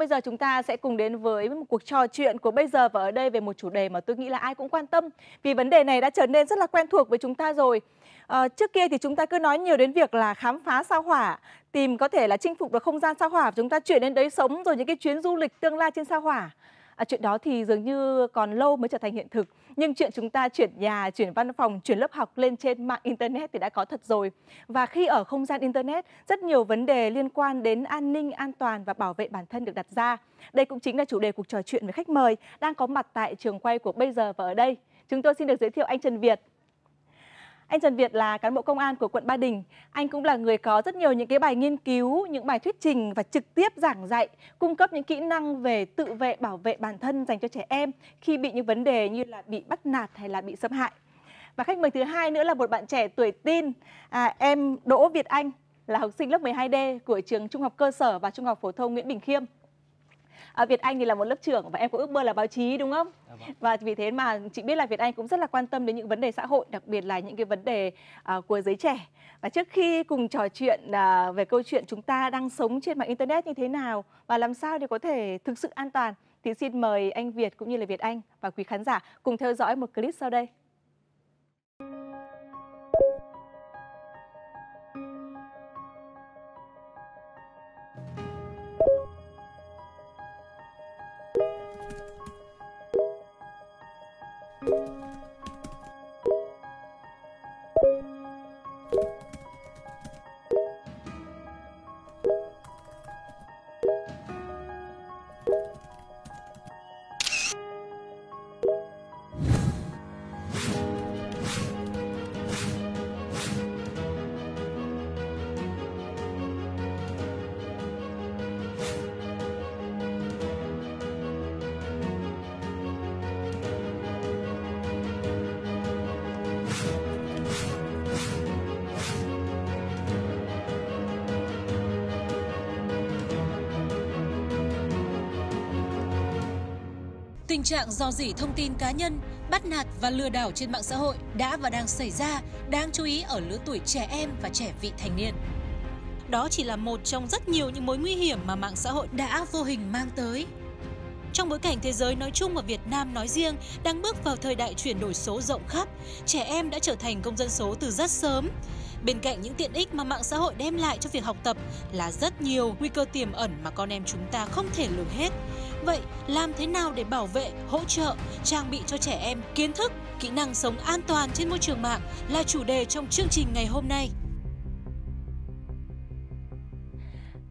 Bây giờ chúng ta sẽ cùng đến với một cuộc trò chuyện của bây giờ và ở đây về một chủ đề mà tôi nghĩ là ai cũng quan tâm vì vấn đề này đã trở nên rất là quen thuộc với chúng ta rồi. À, trước kia thì chúng ta cứ nói nhiều đến việc là khám phá sao hỏa, tìm có thể là chinh phục được không gian sao hỏa, chúng ta chuyển đến đấy sống rồi những cái chuyến du lịch tương lai trên sao hỏa à, chuyện đó thì dường như còn lâu mới trở thành hiện thực nhưng chuyện chúng ta chuyển nhà chuyển văn phòng chuyển lớp học lên trên mạng internet thì đã có thật rồi và khi ở không gian internet rất nhiều vấn đề liên quan đến an ninh an toàn và bảo vệ bản thân được đặt ra đây cũng chính là chủ đề cuộc trò chuyện với khách mời đang có mặt tại trường quay của bây giờ và ở đây chúng tôi xin được giới thiệu anh Trần Việt anh Trần Việt là cán bộ công an của quận Ba Đình. Anh cũng là người có rất nhiều những cái bài nghiên cứu, những bài thuyết trình và trực tiếp giảng dạy, cung cấp những kỹ năng về tự vệ, bảo vệ bản thân dành cho trẻ em khi bị những vấn đề như là bị bắt nạt hay là bị xâm hại. Và khách mời thứ hai nữa là một bạn trẻ tuổi tin, à, em Đỗ Việt Anh là học sinh lớp 12D của trường Trung học cơ sở và Trung học phổ thông Nguyễn Bình Khiêm à, Việt Anh thì là một lớp trưởng và em có ước mơ là báo chí đúng không? À, vâng. Và vì thế mà chị biết là Việt Anh cũng rất là quan tâm đến những vấn đề xã hội, đặc biệt là những cái vấn đề à, của giới trẻ. Và trước khi cùng trò chuyện à, về câu chuyện chúng ta đang sống trên mạng internet như thế nào và làm sao để có thể thực sự an toàn thì xin mời anh Việt cũng như là Việt Anh và quý khán giả cùng theo dõi một clip sau đây. Tình trạng dò dỉ thông tin cá nhân, bắt nạt và lừa đảo trên mạng xã hội đã và đang xảy ra, đáng chú ý ở lứa tuổi trẻ em và trẻ vị thành niên. Đó chỉ là một trong rất nhiều những mối nguy hiểm mà mạng xã hội đã vô hình mang tới. Trong bối cảnh thế giới nói chung và Việt Nam nói riêng đang bước vào thời đại chuyển đổi số rộng khắp, trẻ em đã trở thành công dân số từ rất sớm. Bên cạnh những tiện ích mà mạng xã hội đem lại cho việc học tập là rất nhiều nguy cơ tiềm ẩn mà con em chúng ta không thể lường hết. Vậy làm thế nào để bảo vệ, hỗ trợ, trang bị cho trẻ em kiến thức, kỹ năng sống an toàn trên môi trường mạng là chủ đề trong chương trình ngày hôm nay.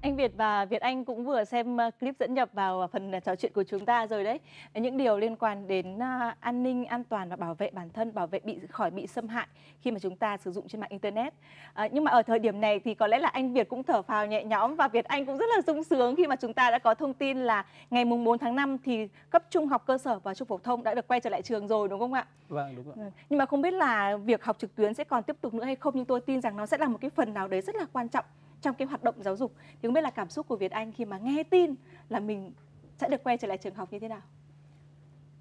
Anh Việt và Việt Anh cũng vừa xem ờ, clip dẫn nhập vào phần ờ, trò chuyện của chúng ta rồi đấy. Những điều liên quan đến ờ, an ninh, an toàn và bảo vệ bản thân, bảo vệ bị khỏi bị xâm hại khi mà chúng ta sử dụng trên mạng internet. À, nhưng mà ở thời điểm này thì có lẽ là anh Việt cũng thở phào nhẹ nhõm và Việt Anh cũng rất là sung sướng khi mà chúng ta đã có thông tin là ngày mùng 4 tháng 5 thì cấp trung học cơ sở và trung phổ thông đã được quay trở lại trường rồi đúng không ạ? Vâng đúng ạ. Nhưng mà không biết là việc học trực tuyến sẽ còn tiếp tục nữa hay không nhưng tôi tin rằng nó sẽ là một cái phần nào đấy rất là quan trọng trong cái hoạt động giáo dục thì không biết là cảm xúc của Việt Anh khi mà nghe tin là mình sẽ được quay trở lại trường học như thế nào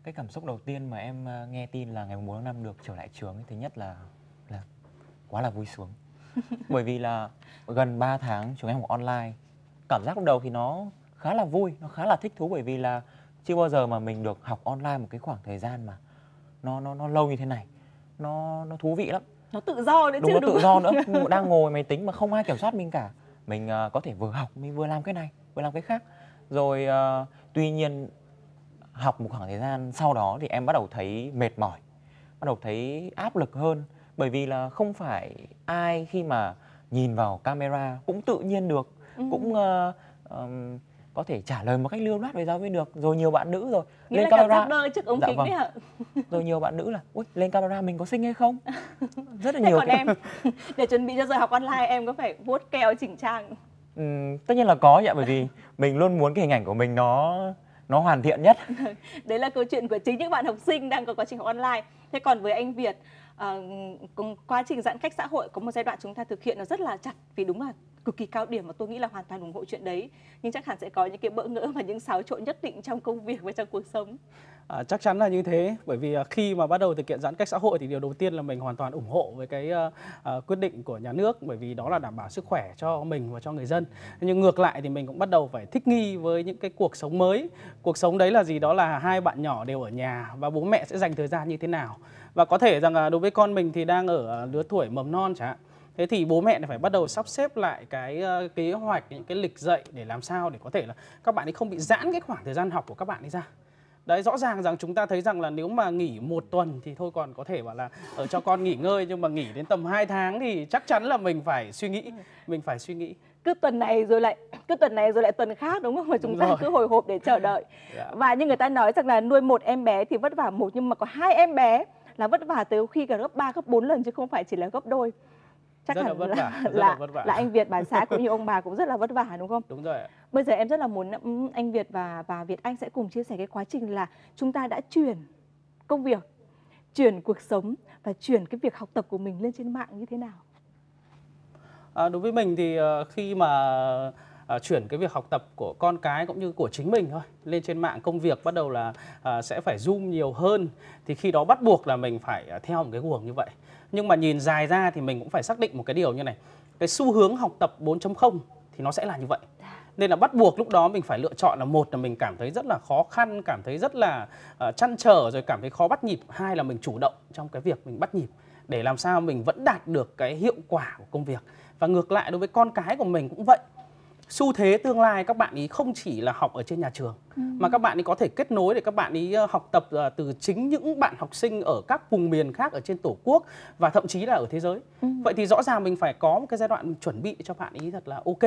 cái cảm xúc đầu tiên mà em ờ, nghe tin là ngày 4 tháng 5 được trở lại trường ấy, thứ nhất là là quá là vui sướng bởi vì là gần 3 tháng trường em học online cảm giác lúc đầu thì nó khá là vui nó khá là thích thú bởi vì là chưa bao giờ mà mình được học online một cái khoảng thời gian mà nó nó nó lâu như thế này nó nó thú vị lắm nó tự do nữa đúng chứ nó đúng tự do nữa đang ngồi máy tính mà không ai kiểm soát mình cả mình uh, có thể vừa học mình vừa làm cái này vừa làm cái khác rồi uh, tuy nhiên học một khoảng thời gian sau đó thì em bắt đầu thấy mệt mỏi bắt đầu thấy áp lực hơn bởi vì là không phải ai khi mà nhìn vào camera cũng tự nhiên được ừ. cũng uh, um, có thể trả lời một cách lưu loát về giáo viên được rồi nhiều bạn nữ rồi Nghĩa lên là camera trước ống dạ, kính vâng. đấy hả rồi nhiều bạn nữ là ui lên camera mình có xinh hay không rất là Thế nhiều còn em để chuẩn bị cho giờ học online em có phải vuốt keo chỉnh trang ừ, tất nhiên là có ạ bởi vì mình luôn muốn cái hình ảnh của mình nó nó hoàn thiện nhất đấy là câu chuyện của chính những bạn học sinh đang có quá trình học online thế còn với anh Việt uh, quá trình giãn cách xã hội có một giai đoạn chúng ta thực hiện nó rất là chặt vì đúng là cực kỳ cao điểm và tôi nghĩ là hoàn toàn ủng hộ chuyện đấy nhưng chắc hẳn sẽ có những cái bỡ ngỡ và những xáo trộn nhất định trong công việc và trong cuộc sống à, chắc chắn là như thế bởi vì à, khi mà bắt đầu thực hiện giãn cách xã hội thì điều đầu tiên là mình hoàn toàn ủng hộ với cái uh, quyết định của nhà nước bởi vì đó là đảm bảo sức khỏe cho mình và cho người dân nhưng ngược lại thì mình cũng bắt đầu phải thích nghi với những cái cuộc sống mới cuộc sống đấy là gì đó là hai bạn nhỏ đều ở nhà và bố mẹ sẽ dành thời gian như thế nào và có thể rằng là đối với con mình thì đang ở lứa tuổi mầm non chẳng hạn thế thì bố mẹ phải bắt đầu sắp xếp lại cái ờ, kế hoạch những cái lịch dạy để làm sao để có thể là các bạn ấy không bị giãn cái khoảng thời gian học của các bạn ấy ra đấy rõ ràng rằng chúng ta thấy rằng là nếu mà nghỉ một tuần thì thôi còn có thể bảo là ở ờ, cho con nghỉ ngơi nhưng mà nghỉ đến tầm 2 tháng thì chắc chắn là mình phải suy nghĩ mình phải suy nghĩ cứ tuần này rồi lại cứ tuần này rồi lại tuần khác đúng không mà chúng đúng ta rồi. cứ hồi hộp để chờ đợi yeah. Dạ. và như người ta nói rằng là nuôi một em bé thì vất vả một nhưng mà có hai em bé là vất vả tới khi cả gấp 3, gấp 4 lần chứ không phải chỉ là gấp đôi chắc rất hẳn là vất vả là, rất là, là vất vả. là anh Việt bà xã cũng như ông bà cũng rất là vất vả đúng không? Đúng rồi. Bây giờ em rất là muốn ừ, anh Việt và và Việt Anh sẽ cùng chia sẻ cái quá trình là chúng ta đã chuyển công việc, chuyển cuộc sống và chuyển cái việc học tập của mình lên trên mạng như thế nào? À, đối với mình thì ờ, khi mà À, chuyển cái việc học tập của con cái cũng như của chính mình thôi lên trên mạng công việc bắt đầu là à, sẽ phải zoom nhiều hơn thì khi đó bắt buộc là mình phải à, theo một cái guồng như vậy nhưng mà nhìn dài ra thì mình cũng phải xác định một cái điều như này cái xu hướng học tập 4.0 thì nó sẽ là như vậy nên là bắt buộc lúc đó mình phải lựa chọn là một là mình cảm thấy rất là khó khăn cảm thấy rất là uh, chăn trở rồi cảm thấy khó bắt nhịp hai là mình chủ động trong cái việc mình bắt nhịp để làm sao mình vẫn đạt được cái hiệu quả của công việc và ngược lại đối với con cái của mình cũng vậy xu thế tương lai các bạn ý không chỉ là học ở trên nhà trường ừ. mà các bạn ý có thể kết nối để các bạn ý ờ, học tập ờ, từ chính những bạn học sinh ở các vùng miền khác ở trên tổ quốc và thậm chí là ở thế giới. Ừ. Vậy thì rõ ràng mình phải có một cái giai đoạn chuẩn bị cho bạn ý thật là ok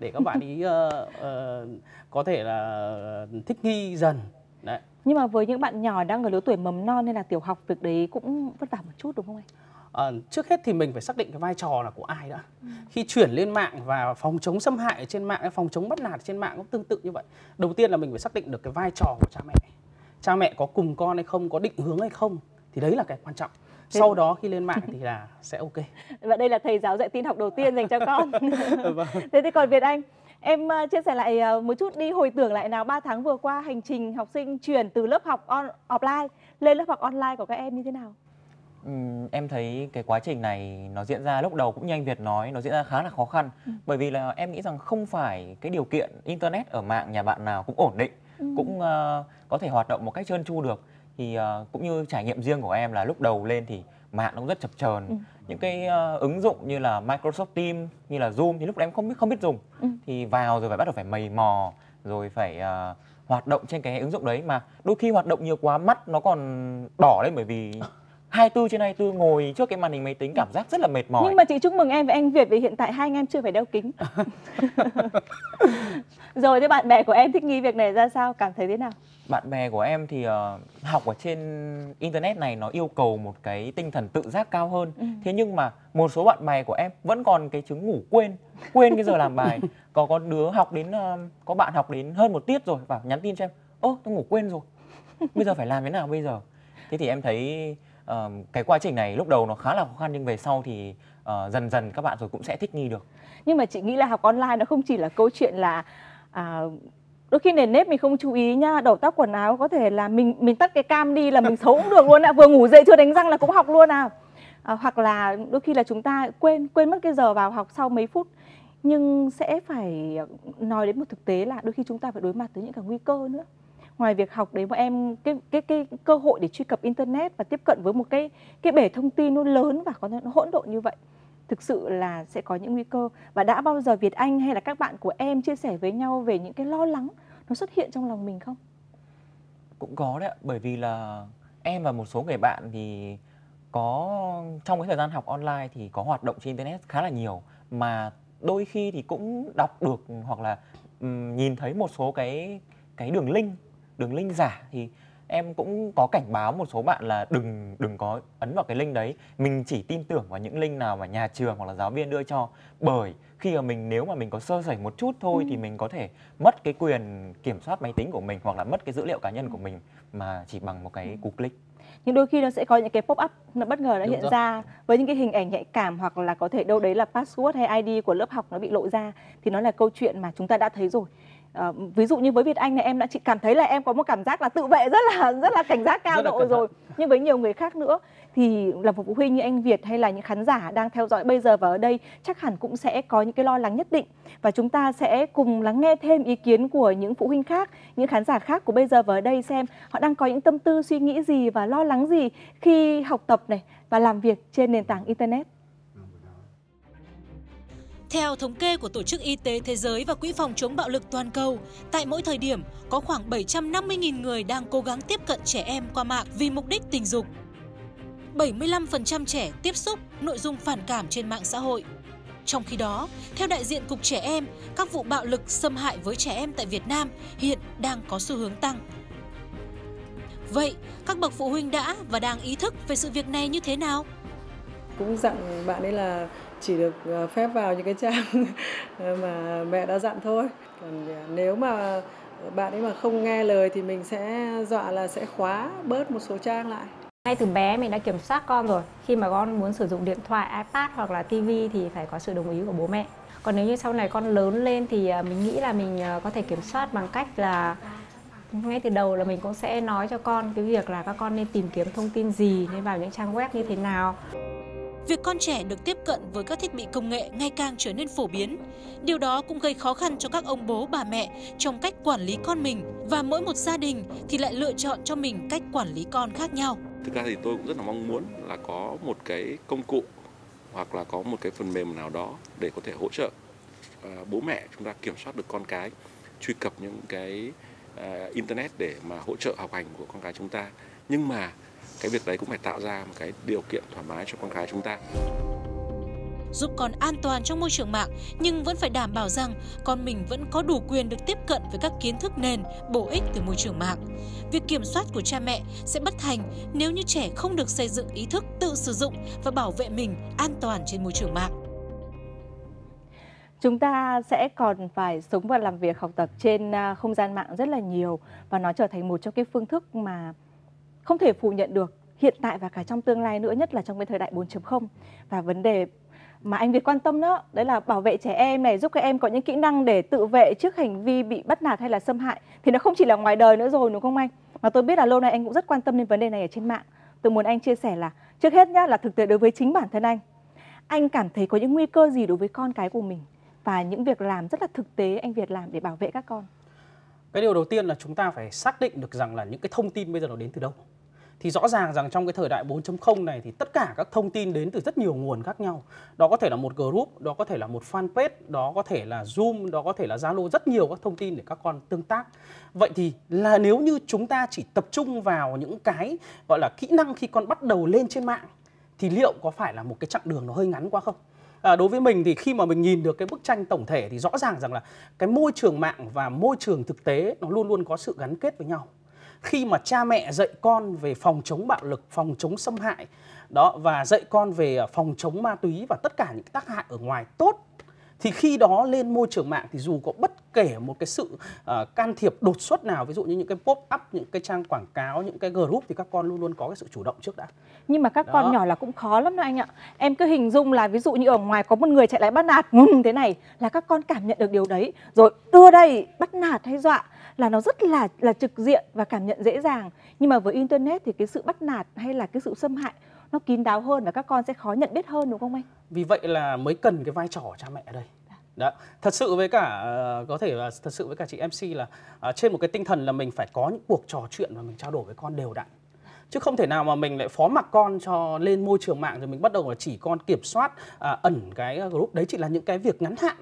để các bạn ý uh, uh, có thể là thích nghi dần. Đấy. Nhưng mà với những bạn nhỏ đang ở lứa tuổi mầm non nên là tiểu học việc đấy cũng vất vả một chút đúng không anh? à, trước hết thì mình phải xác định cái vai trò là của ai đã ừ. khi chuyển lên mạng và phòng chống xâm hại ở trên mạng phòng chống bắt nạt trên mạng cũng tương tự như vậy đầu tiên là mình phải xác định được cái vai trò của cha mẹ cha mẹ có cùng con hay không có định hướng hay không thì đấy là cái quan trọng sau đó khi lên mạng thì là sẽ ok và đây là thầy giáo dạy tin học đầu tiên dành cho con vâng. thế thì còn việt anh em ờ, chia sẻ lại ờ, một chút đi hồi tưởng lại nào 3 tháng vừa qua hành trình học sinh chuyển từ lớp học on, offline lên lớp học online của các em như thế nào em thấy cái quá trình này nó diễn ra lúc đầu cũng như anh Việt nói nó diễn ra khá là khó khăn Ừm. bởi vì là em nghĩ rằng không phải cái điều kiện internet ở mạng nhà bạn nào cũng ổn định Ừm. cũng ờ, có thể hoạt động một cách trơn tru được thì ờ, cũng như trải nghiệm riêng của em là lúc đầu lên thì mạng nó cũng rất chập chờn Ừm. những cái ờ, ứng dụng như là Microsoft Teams như là Zoom thì lúc đấy em không biết không biết dùng Ừm. thì vào rồi phải bắt đầu phải mày mò rồi phải ờ, hoạt động trên cái ứng dụng đấy mà đôi khi hoạt động nhiều quá mắt nó còn đỏ lên bởi vì 24 trên 24 ngồi trước cái màn hình máy tính cảm giác rất là mệt mỏi. Nhưng mà chị chúc mừng em và anh Việt vì hiện tại hai anh em chưa phải đeo kính. Rồi thế bạn bè của em thích nghi việc này ra sao, cảm thấy thế nào? Bạn bè của em thì uh, học ở trên internet này nó yêu cầu một cái tinh thần tự giác cao hơn. Ừ. Thế nhưng mà một số bạn bè của em vẫn còn cái chứng ngủ quên, quên cái giờ làm bài. có có đứa học đến uh, có bạn học đến hơn một tiết rồi và nhắn tin cho em, "Ơ, tôi ngủ quên rồi. Bây giờ phải làm thế nào bây giờ?" Thế thì em thấy cái quá trình này lúc đầu nó khá là khó khăn nhưng về sau thì uh, dần dần các bạn rồi cũng sẽ thích nghi được nhưng mà chị nghĩ là học online nó không chỉ là câu chuyện là à, đôi khi nền nếp mình không chú ý nha đầu tóc quần áo có thể là mình mình tắt cái cam đi là mình xấu cũng được luôn ạ à. vừa ngủ dậy chưa đánh răng là cũng học luôn à. à hoặc là đôi khi là chúng ta quên quên mất cái giờ vào học sau mấy phút nhưng sẽ phải nói đến một thực tế là đôi khi chúng ta phải đối mặt với những cái nguy cơ nữa ngoài việc học đấy bọn em cái cái cái cơ hội để truy cập internet và tiếp cận với một cái cái bể thông tin nó lớn và có nó hỗn độn như vậy thực sự là sẽ có những nguy cơ và đã bao giờ Việt Anh hay là các bạn của em chia sẻ với nhau về những cái lo lắng nó xuất hiện trong lòng mình không? Cũng có đấy bởi vì là em và một số người bạn thì có trong cái thời gian học online thì có hoạt động trên internet khá là nhiều mà đôi khi thì cũng đọc được hoặc là um, nhìn thấy một số cái cái đường link đường link giả thì em cũng có cảnh báo một số bạn là đừng đừng có ấn vào cái link đấy mình chỉ tin tưởng vào những link nào mà nhà trường hoặc là giáo viên đưa cho bởi khi mà mình nếu mà mình có sơ sẩy một chút thôi ừ. thì mình có thể mất cái quyền kiểm soát máy tính của mình hoặc là mất cái dữ liệu cá nhân của mình mà chỉ bằng một cái ừ. cú click nhưng đôi khi nó sẽ có những cái pop up nó bất ngờ nó Đúng hiện rồi. ra với những cái hình ảnh nhạy cảm hoặc là có thể đâu đấy là password hay ID của lớp học nó bị lộ ra thì nó là câu chuyện mà chúng ta đã thấy rồi Ờ, ví dụ như với Việt Anh này em đã chị cảm thấy là em có một cảm giác là tự vệ rất là rất là cảnh giác cao độ rồi nhưng với nhiều người khác nữa thì là một phụ huynh như anh Việt hay là những khán giả đang theo dõi bây giờ và ở đây chắc hẳn cũng sẽ có những cái lo lắng nhất định và chúng ta sẽ cùng lắng nghe thêm ý kiến của những phụ huynh khác những khán giả khác của bây giờ và ở đây xem họ đang có những tâm tư suy nghĩ gì và lo lắng gì khi học tập này và làm việc trên nền tảng internet theo thống kê của Tổ chức Y tế Thế giới và Quỹ phòng chống bạo lực toàn cầu, tại mỗi thời điểm có khoảng 750.000 người đang cố gắng tiếp cận trẻ em qua mạng vì mục đích tình dục. 75% trẻ tiếp xúc nội dung phản cảm trên mạng xã hội. Trong khi đó, theo đại diện Cục Trẻ Em, các vụ bạo lực xâm hại với trẻ em tại Việt Nam hiện đang có xu hướng tăng. Vậy, các bậc phụ huynh đã và đang ý thức về sự việc này như thế nào? Cũng dặn bạn ấy là chỉ được ờ, phép vào những cái trang ờ, mà mẹ đã dặn thôi còn ờ, nếu mà bạn ấy mà không nghe lời thì mình sẽ dọa là sẽ khóa bớt một số trang lại ngay từ bé mình đã kiểm soát con rồi khi mà con muốn sử dụng điện thoại ipad hoặc là tv thì phải có sự đồng ý của bố mẹ còn nếu như sau này con lớn lên thì mình nghĩ là mình có thể kiểm soát bằng cách là ngay từ đầu là mình cũng sẽ nói cho con cái việc là các con nên tìm kiếm thông tin gì nên vào những trang web như thế nào việc con trẻ được tiếp cận với các thiết bị công nghệ ngày càng trở nên phổ biến. Điều đó cũng gây khó khăn cho các ông bố bà mẹ trong cách quản lý con mình và mỗi một gia đình thì lại lựa chọn cho mình cách quản lý con khác nhau. Thực ra thì tôi cũng rất là mong muốn là có một cái công cụ hoặc là có một cái phần mềm nào đó để có thể hỗ trợ à, bố mẹ chúng ta kiểm soát được con cái truy cập những cái à, internet để mà hỗ trợ học hành của con cái chúng ta nhưng mà cái việc đấy cũng phải tạo ra một cái điều kiện thoải mái cho con cái chúng ta giúp con an toàn trong môi trường mạng nhưng vẫn phải đảm bảo rằng con mình vẫn có đủ quyền được tiếp cận với các kiến thức nền bổ ích từ môi trường mạng. Việc kiểm soát của cha mẹ sẽ bất thành nếu như trẻ không được xây dựng ý thức tự sử dụng và bảo vệ mình an toàn trên môi trường mạng. Chúng ta sẽ còn phải sống và làm việc học tập trên à, không gian mạng rất là nhiều và nó trở thành một trong cái phương thức mà không thể phủ nhận được hiện tại và cả trong tương lai nữa nhất là trong cái thời đại 4.0 và vấn đề mà anh Việt quan tâm đó đấy là bảo vệ trẻ em này giúp các em có những kỹ năng để tự vệ trước hành vi bị bắt nạt hay là xâm hại thì nó không chỉ là ngoài đời nữa rồi đúng không anh mà tôi biết là lâu nay anh cũng rất quan tâm đến vấn đề này ở trên mạng tôi muốn anh chia sẻ là trước hết nhá là thực tế đối với chính bản thân anh anh cảm thấy có những nguy cơ gì đối với con cái của mình và những việc làm rất là thực tế anh Việt làm để bảo vệ các con cái điều đầu tiên là chúng ta phải xác định được rằng là những cái thông tin bây giờ nó đến từ đâu thì rõ ràng rằng trong cái thời đại 4.0 này thì tất cả các thông tin đến từ rất nhiều nguồn khác nhau. Đó có thể là một group, đó có thể là một fanpage, đó có thể là Zoom, đó có thể là Zalo, rất nhiều các thông tin để các con tương tác. Vậy thì là nếu như chúng ta chỉ tập trung vào những cái gọi là kỹ năng khi con bắt đầu lên trên mạng thì liệu có phải là một cái chặng đường nó hơi ngắn quá không? à, đối với mình thì khi mà mình nhìn được cái bức tranh tổng thể thì rõ ràng rằng là cái môi trường mạng và môi trường thực tế nó luôn luôn có sự gắn kết với nhau khi mà cha mẹ dạy con về phòng chống bạo lực phòng chống xâm hại đó và dạy con về à, phòng chống ma túy và tất cả những tác hại ở ngoài tốt thì khi đó lên môi trường mạng thì dù có bất kể một cái sự uh, can thiệp đột xuất nào ví dụ như những cái pop up những cái trang quảng cáo những cái group thì các con luôn luôn có cái sự chủ động trước đã nhưng mà các đó. con nhỏ là cũng khó lắm đó anh ạ em cứ hình dung là ví dụ như ở ngoài có một người chạy lại bắt nạt ngừng thế này là các con cảm nhận được điều đấy rồi đưa đây bắt nạt hay dọa là nó rất là là trực diện và cảm nhận dễ dàng nhưng mà với internet thì cái sự bắt nạt hay là cái sự xâm hại nó kín đáo hơn và các con sẽ khó nhận biết hơn đúng không anh vì vậy là mới cần cái vai trò của cha mẹ ở đây dạ. đó thật sự với cả ờ, có thể là thật sự với cả chị mc là ờ, trên một cái tinh thần là mình phải có những cuộc trò chuyện và mình trao đổi với con đều đặn chứ không thể nào mà mình lại phó mặc con cho lên môi trường mạng rồi mình bắt đầu là chỉ con kiểm soát à, ẩn cái group đấy chỉ là những cái việc ngắn hạn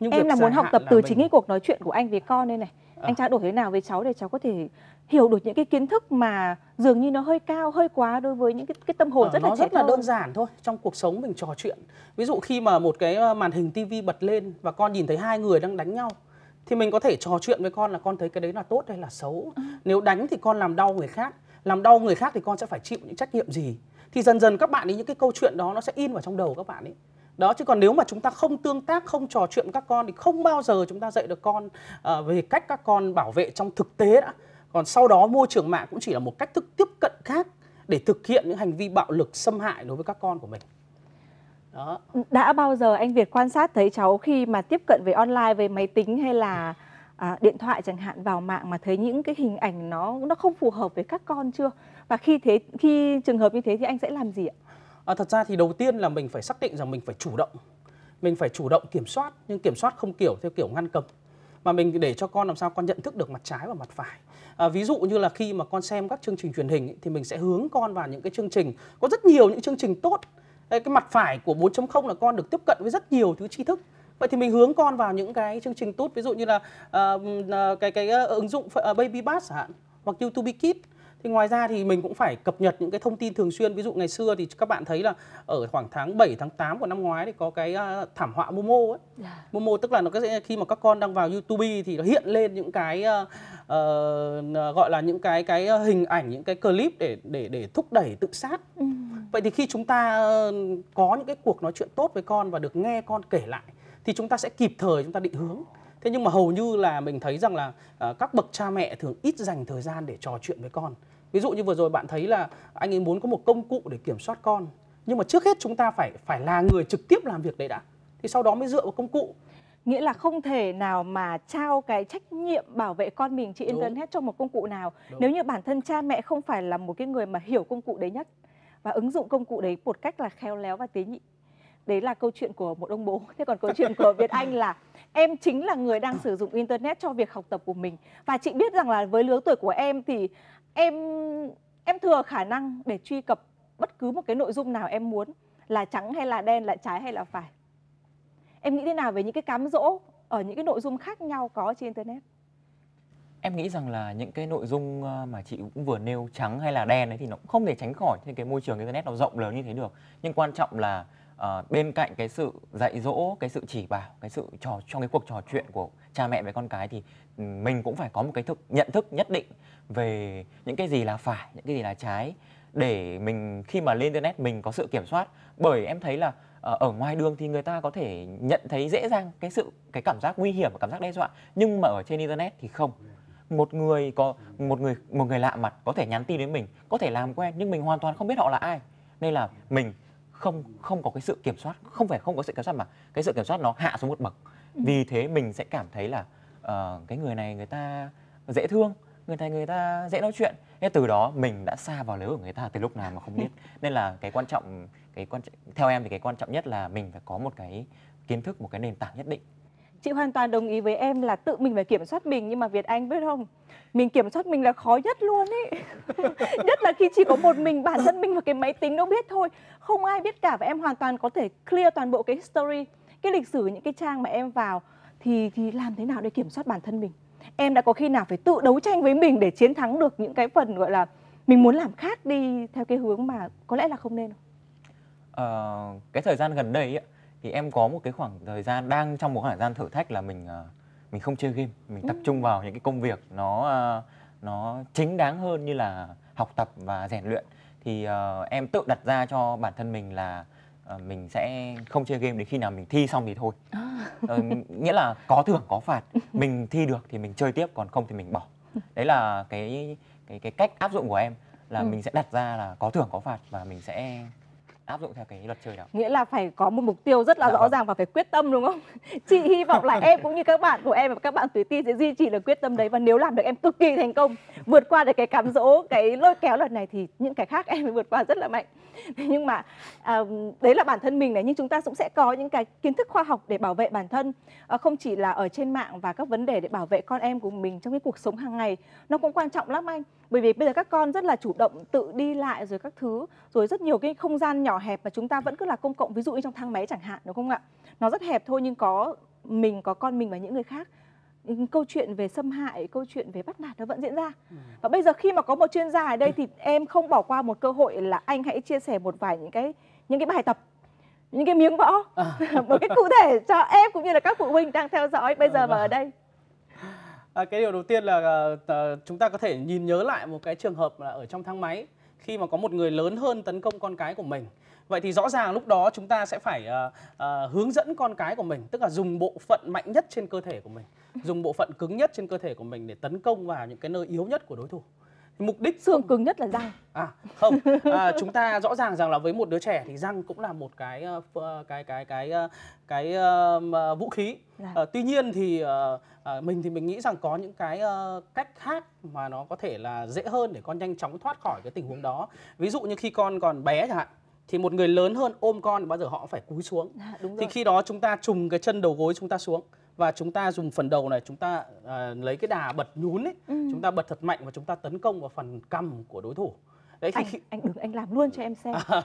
nhưng em là muốn học tập từ mình... chính cái cuộc nói chuyện của anh với con đây này anh ờ. trao đổi thế nào với cháu để cháu có thể hiểu được những cái kiến thức mà dường như nó hơi cao hơi quá đối với những cái, cái tâm hồn à, rất là nó rất là đơn giản thôi trong cuộc sống mình trò chuyện ví dụ khi mà một cái ờ, màn hình tivi bật lên và con nhìn thấy hai người đang đánh nhau thì mình có thể trò chuyện với con là con thấy cái đấy là tốt hay là xấu ừ. nếu đánh thì con làm đau người khác làm đau người khác thì con sẽ phải chịu những trách nhiệm gì thì dần dần các bạn ấy những cái câu chuyện đó nó sẽ in vào trong đầu các bạn ấy đó chứ còn nếu mà chúng ta không tương tác không trò chuyện với các con thì không bao giờ chúng ta dạy được con uh, về cách các con bảo vệ trong thực tế đã còn sau đó môi trường mạng cũng chỉ là một cách thức tiếp cận khác để thực hiện những hành vi bạo lực xâm hại đối với các con của mình đó. đã bao giờ anh Việt quan sát thấy cháu khi mà tiếp cận về online về máy tính hay là à, điện thoại chẳng hạn vào mạng mà thấy những cái hình ảnh nó nó không phù hợp với các con chưa và khi thế khi trường hợp như thế thì anh sẽ làm gì ạ À, thật ra thì đầu tiên là mình phải xác định rằng mình phải chủ động, mình phải chủ động kiểm soát nhưng kiểm soát không kiểu theo kiểu ngăn cấm mà mình để cho con làm sao con nhận thức được mặt trái và mặt phải. À, ví dụ như là khi mà con xem các chương trình truyền hình ấy, thì mình sẽ hướng con vào những cái chương trình có rất nhiều những chương trình tốt. Cái mặt phải của 4.0 là con được tiếp cận với rất nhiều thứ tri thức vậy thì mình hướng con vào những cái chương trình tốt ví dụ như là uh, cái cái uh, ứng dụng uh, Baby Bass hạn hoặc YouTube Kids thì ngoài ra thì mình cũng phải cập nhật những cái thông tin thường xuyên ví dụ ngày xưa thì các bạn thấy là ở khoảng tháng 7 tháng 8 của năm ngoái thì có cái thảm họa Momo ấy yeah. Dạ. Momo tức là nó sẽ khi mà các con đang vào YouTube thì nó hiện lên những cái uh, uh, gọi là những cái cái hình ảnh những cái clip để để để thúc đẩy tự sát ừ. vậy thì khi chúng ta ờ, có những cái cuộc nói chuyện tốt với con và được nghe con kể lại thì chúng ta sẽ kịp thời chúng ta định hướng thế nhưng mà hầu như là mình thấy rằng là à, các bậc cha mẹ thường ít dành thời gian để trò chuyện với con ví dụ như vừa rồi bạn thấy là anh ấy muốn có một công cụ để kiểm soát con nhưng mà trước hết chúng ta phải phải là người trực tiếp làm việc đấy đã thì sau đó mới dựa vào công cụ nghĩa là không thể nào mà trao cái trách nhiệm bảo vệ con mình chị yên tâm hết cho một công cụ nào Đúng. nếu như bản thân cha mẹ không phải là một cái người mà hiểu công cụ đấy nhất và ứng dụng công cụ đấy một cách là khéo léo và tế nhị đấy là câu chuyện của một ông bố thế còn câu chuyện của Việt Anh là em chính là người đang sử dụng internet cho việc học tập của mình và chị biết rằng là với lứa tuổi của em thì em em thừa khả năng để truy cập bất cứ một cái nội dung nào em muốn là trắng hay là đen là trái hay là phải em nghĩ thế nào về những cái cám dỗ ở những cái nội dung khác nhau có trên internet em nghĩ rằng là những cái nội dung ờ, mà chị cũng vừa nêu trắng hay là đen ấy thì nó không thể tránh khỏi trên cái môi trường internet nó rộng lớn như thế được nhưng quan trọng là uh, bên cạnh cái sự dạy dỗ cái sự chỉ bảo cái sự trò trong cái cuộc trò chuyện của cha mẹ với con cái thì ừ, mình cũng phải có một cái thức nhận thức nhất định về những cái gì là phải những cái gì là trái để mình khi mà lên internet mình có sự kiểm soát bởi em thấy là ờ, ở ngoài đường thì người ta có thể nhận thấy dễ dàng cái sự cái cảm giác nguy hiểm và cảm giác đe dọa nhưng mà ở trên internet thì không một người có một người một người lạ mặt có thể nhắn tin đến mình có thể làm quen nhưng mình hoàn toàn không biết họ là ai nên là mình không không có cái sự kiểm soát không phải không có sự kiểm soát mà cái sự kiểm soát nó hạ xuống một bậc ừ. vì thế mình sẽ cảm thấy là uh, cái người này người ta dễ thương người ta người ta dễ nói chuyện nên từ đó mình đã xa vào lưới của người ta từ lúc nào mà không biết nên là cái quan trọng cái quan theo em thì cái quan trọng nhất là mình phải có một cái kiến thức một cái nền tảng nhất định chị hoàn toàn đồng ý với em là tự mình phải kiểm soát mình nhưng mà Việt Anh biết không mình kiểm soát mình là khó nhất luôn ý nhất là khi chỉ có một mình bản thân mình và cái máy tính đâu biết thôi không ai biết cả và em hoàn toàn có thể clear toàn bộ cái history cái lịch sử những cái trang mà em vào thì thì làm thế nào để kiểm soát bản thân mình em đã có khi nào phải tự đấu tranh với mình để chiến thắng được những cái phần gọi là mình muốn làm khác đi theo cái hướng mà có lẽ là không nên không? Ờ, cái thời gian gần đây ấy, thì em có một cái khoảng thời gian đang trong một khoảng thời gian thử thách là mình ờ, mình không chơi game mình tập ừ. trung vào những cái công việc nó ờ, nó chính đáng hơn như là học tập và rèn luyện thì à, em tự đặt ra cho bản thân mình là à, mình sẽ không chơi game đến khi nào mình thi xong thì thôi à, nghĩa là có thưởng có phạt mình thi được thì mình chơi tiếp còn không thì mình bỏ đấy là cái cái cái cách áp dụng của em là ừ. mình sẽ đặt ra là có thưởng có phạt và mình sẽ áp dụng theo cái luật chơi đó nghĩa là phải có một mục tiêu rất là dạ, rõ vâng. ràng và phải quyết tâm đúng không chị hy vọng là em cũng như các bạn của em và các bạn tùy ti sẽ duy trì được quyết tâm đấy và nếu làm được em cực kỳ thành công vượt qua được cái cám dỗ cái lôi kéo lần này thì những cái khác em vượt qua rất là mạnh nhưng mà à, đấy là bản thân mình này nhưng chúng ta cũng sẽ có những cái kiến thức khoa học để bảo vệ bản thân à, không chỉ là ở trên mạng và các vấn đề để bảo vệ con em của mình trong cái cuộc sống hàng ngày nó cũng quan trọng lắm anh bởi vì bây giờ các con rất là chủ động tự đi lại rồi các thứ rồi rất nhiều cái không gian nhỏ hẹp mà chúng ta vẫn cứ là công cộng ví dụ như trong thang máy chẳng hạn đúng không ạ nó rất hẹp thôi nhưng có mình có con mình và những người khác ừ, câu chuyện về xâm hại câu chuyện về bắt nạt nó vẫn diễn ra ừ. và bây giờ khi mà có một chuyên gia ở đây thì em không bỏ qua một cơ hội là anh hãy chia sẻ một vài những cái những cái bài tập những cái miếng võ à. một cái cụ thể cho em cũng như là các phụ huynh đang theo dõi bây giờ và ở đây à, cái điều đầu tiên là à, chúng ta có thể nhìn nhớ lại một cái trường hợp là ở trong thang máy khi mà có một người lớn hơn tấn công con cái của mình vậy thì rõ ràng lúc đó chúng ta sẽ phải à, à, hướng dẫn con cái của mình tức là dùng bộ phận mạnh nhất trên cơ thể của mình dùng bộ phận cứng nhất trên cơ thể của mình để tấn công vào những cái nơi yếu nhất của đối thủ mục đích xương cứng nhất là răng à không à, chúng ta rõ ràng rằng là với một đứa trẻ thì răng cũng là một cái uh, cái cái cái ờ, cái uh, vũ khí à, tuy nhiên thì uh, mình thì mình nghĩ rằng có những cái uh, cách khác mà nó có thể là dễ hơn để con nhanh chóng thoát khỏi cái tình huống đó ví dụ như khi con còn bé chẳng hạn thì một người lớn hơn ôm con bao giờ họ phải cúi xuống à, đúng rồi. thì khi đó chúng ta trùng cái chân đầu gối chúng ta xuống và chúng ta dùng phần đầu này chúng ta à, lấy cái đà bật nhún ấy ừ. chúng ta bật thật mạnh và chúng ta tấn công vào phần cằm của đối thủ đấy thì anh, anh đừng anh làm luôn cho em xem à,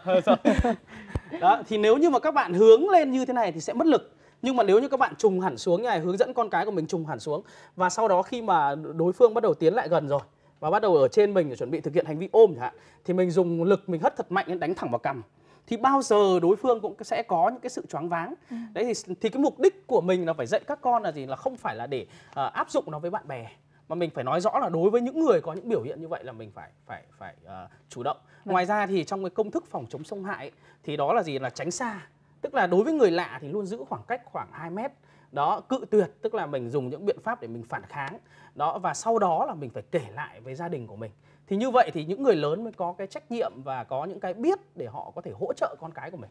đó thì nếu như mà các bạn hướng lên như thế này thì sẽ mất lực nhưng mà nếu như các bạn trùng hẳn xuống như này hướng dẫn con cái của mình trùng hẳn xuống và sau đó khi mà đối phương bắt đầu tiến lại gần rồi và bắt đầu ở trên mình để chuẩn bị thực hiện hành vi ôm chẳng hạn thì mình dùng lực mình hất thật mạnh đánh thẳng vào cằm thì bao giờ đối phương cũng sẽ có những cái sự choáng váng ừ. đấy thì thì cái mục đích của mình là phải dạy các con là gì là không phải là để uh, áp dụng nó với bạn bè mà mình phải nói rõ là đối với những người có những biểu hiện như vậy là mình phải phải phải uh, chủ động. Đấy. Vâng. Ngoài ra thì trong cái công thức phòng chống xâm hại thì đó là gì là tránh xa. Tức là đối với người lạ thì luôn giữ khoảng cách khoảng 2 mét. Đó, cự tuyệt tức là mình dùng những biện pháp để mình phản kháng. Đó và sau đó là mình phải kể lại với gia đình của mình thì như vậy thì những người lớn mới có cái trách nhiệm và có những cái biết để họ có thể hỗ trợ con cái của mình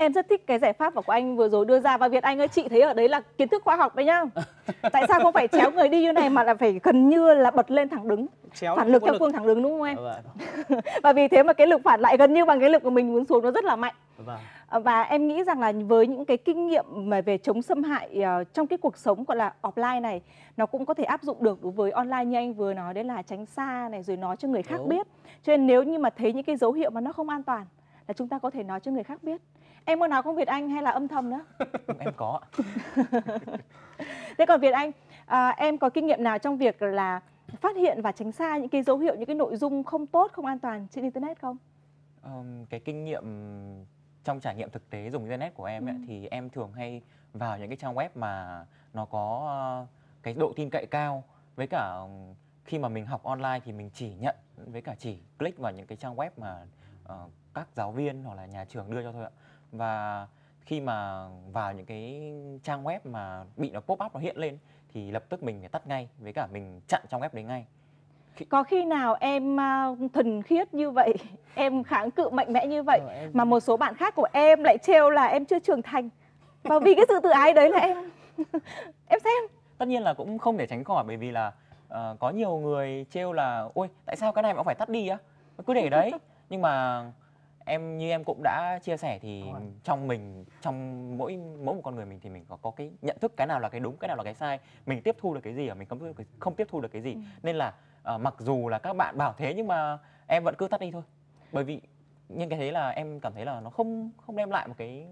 Em rất thích cái giải pháp của anh vừa rồi đưa ra và Việt Anh ơi chị thấy ở đấy là kiến thức khoa học đấy nhá. Tại sao không phải chéo người đi như này mà là phải gần như là bật lên thẳng đứng, chéo phản lực theo phương thẳng đứng đúng không em? Dạ vâng. và vì thế mà cái lực phản lại gần như bằng cái lực của mình muốn xuống nó rất là mạnh. Dạ vâng. À, và em nghĩ rằng là với những cái kinh nghiệm mà về chống xâm hại ờ, trong cái cuộc sống gọi là offline này nó cũng có thể áp dụng được đối với online như anh vừa nói đấy là tránh xa này rồi nói cho người khác đúng. biết. Cho nên nếu như mà thấy những cái dấu hiệu mà nó không an toàn là chúng ta có thể nói cho người khác biết em có nói không Việt Anh hay là âm thầm nữa em có thế còn Việt Anh à, em có kinh nghiệm nào trong việc là phát hiện và tránh xa những cái dấu hiệu những cái nội dung không tốt không an toàn trên internet không um, cái kinh nghiệm trong trải nghiệm thực tế dùng internet của em ấy, ừ. thì em thường hay vào những cái trang web mà nó có ờ, cái độ tin cậy cao với cả khi mà mình học online thì mình chỉ nhận với cả chỉ click vào những cái trang web mà uh, các giáo viên hoặc là nhà trường đưa cho thôi ạ và khi mà vào những cái trang web mà bị nó pop up nó hiện lên thì lập tức mình phải tắt ngay với cả mình chặn trong web đấy ngay khi... có khi nào em uh, thuần khiết như vậy em kháng cự mạnh mẽ như vậy ừ, em... mà một số bạn khác của em lại trêu là em chưa trưởng thành và vì cái sự tự ái đấy là em em xem tất nhiên là cũng không thể tránh khỏi bởi vì là uh, có nhiều người trêu là ôi tại sao cái này mà phải tắt đi á cứ để đấy nhưng mà em như em cũng đã chia sẻ thì trong mình trong mỗi mỗi một con người mình thì mình có có cái nhận thức cái nào là cái đúng cái nào là cái sai mình tiếp thu được cái gì và mình không không tiếp thu được cái gì ừ. nên là uh, mặc dù là các bạn bảo thế nhưng mà em vẫn cứ tắt đi thôi bởi vì những cái thế là em cảm thấy là nó không không đem lại một cái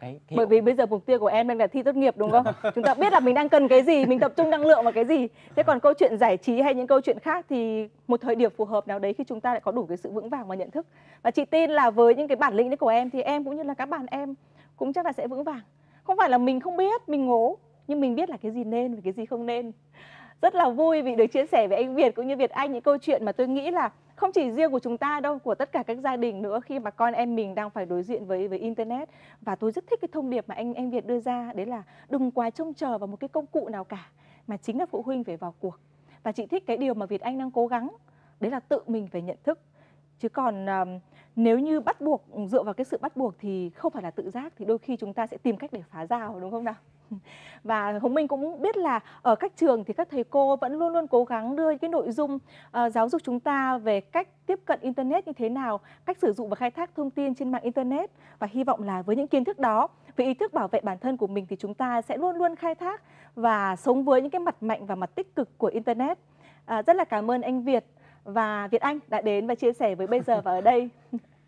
cái hiểu. bởi vì bây giờ mục tiêu của em đang là thi tốt nghiệp đúng không chúng ta biết là mình đang cần cái gì mình tập trung năng lượng vào cái gì thế còn câu chuyện giải trí hay những câu chuyện khác thì một thời điểm phù hợp nào đấy khi chúng ta lại có đủ cái sự vững vàng và nhận thức và chị tin là với những cái bản lĩnh đấy của em thì em cũng như là các bạn em cũng chắc là sẽ vững vàng không phải là mình không biết mình ngố nhưng mình biết là cái gì nên và cái gì không nên rất là vui vì được chia sẻ với anh Việt cũng như Việt Anh những câu chuyện mà tôi nghĩ là không chỉ riêng của chúng ta đâu của tất cả các gia đình nữa khi mà con em mình đang phải đối diện với với internet và tôi rất thích cái thông điệp mà anh em Việt đưa ra đấy là đừng quá trông chờ vào một cái công cụ nào cả mà chính là phụ huynh phải vào cuộc và chị thích cái điều mà Việt Anh đang cố gắng đấy là tự mình phải nhận thức chứ còn uh, nếu như bắt buộc dựa vào cái sự bắt buộc thì không phải là tự giác thì đôi khi chúng ta sẽ tìm cách để phá rào đúng không nào và hồng minh cũng biết là ở các trường thì các thầy cô vẫn luôn luôn cố gắng đưa những cái nội dung uh, giáo dục chúng ta về cách tiếp cận internet như thế nào cách sử dụng và khai thác thông tin trên mạng internet và hy vọng là với những kiến thức đó về ý thức bảo vệ bản thân của mình thì chúng ta sẽ luôn luôn khai thác và sống với những cái mặt mạnh và mặt tích cực của internet À, rất là cảm ơn anh Việt và Việt Anh đã đến và chia sẻ với bây giờ và ở đây